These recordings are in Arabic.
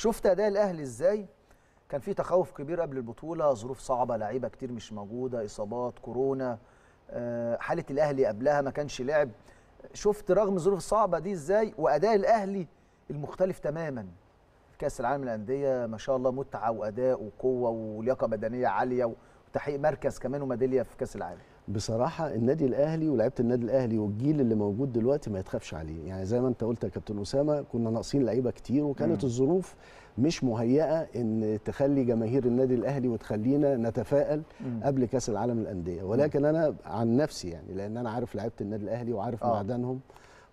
شفت اداء الاهلي ازاي كان في تخوف كبير قبل البطوله ظروف صعبه لعيبه كتير مش موجوده اصابات كورونا آه، حاله الاهلي قبلها ما كانش لعب شفت رغم الظروف الصعبه دي ازاي واداء الاهلي المختلف تماما كاس العالم للانديه ما شاء الله متعه واداء وقوه ولياقه بدنيه عاليه وتحقيق مركز كمان وميداليه في كاس العالم بصراحه النادي الاهلي ولعيبه النادي الاهلي والجيل اللي موجود دلوقتي ما يتخافش عليه يعني زي ما انت قلت يا كابتن اسامه كنا ناقصين لعيبه كتير وكانت م. الظروف مش مهيئه ان تخلي جماهير النادي الاهلي وتخلينا نتفائل م. قبل كاس العالم للانديه ولكن م. انا عن نفسي يعني لان انا عارف لعيبه النادي الاهلي وعارف آه. معدنهم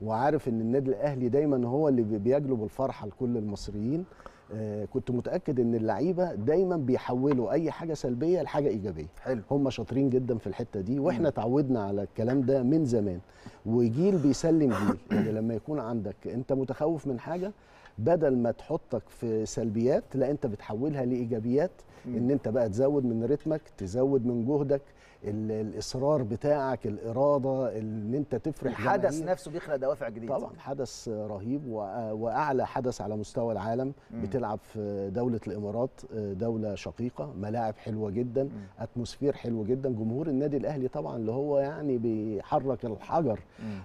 وعارف ان النادي الاهلي دايما هو اللي بيجلب الفرحه لكل المصريين آه، كنت متاكد ان اللعيبه دايما بيحولوا اي حاجه سلبيه لحاجه ايجابيه حلو هم شاطرين جدا في الحته دي واحنا اتعودنا على الكلام ده من زمان وجيل بيسلم جيل يعني لما يكون عندك انت متخوف من حاجه بدل ما تحطك في سلبيات لا انت بتحولها لايجابيات ان انت بقى تزود من رتمك تزود من جهدك الاصرار بتاعك الاراده ان انت تفرح الحدث نفسه بيخلق دوافع جديده طبعا حدث رهيب واعلى حدث على مستوى العالم مم. بتلعب في دوله الامارات آه، دوله شقيقه ملاعب حلوه جدا اتموسفير حلو جدا جمهور النادي الاهلي طبعا اللي هو يعني بيحرك الحجر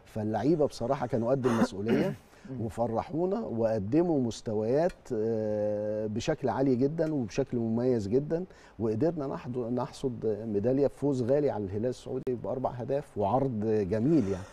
فاللعيبه بصراحه كانوا قد المسؤوليه وفرحونا وقدموا مستويات آه، بشكل عالي جدا وبشكل مميز جدا وقدرنا نحصد ميداليه بفوز غالي على الهلال السعودي باربع اهداف وعرض جميل يعني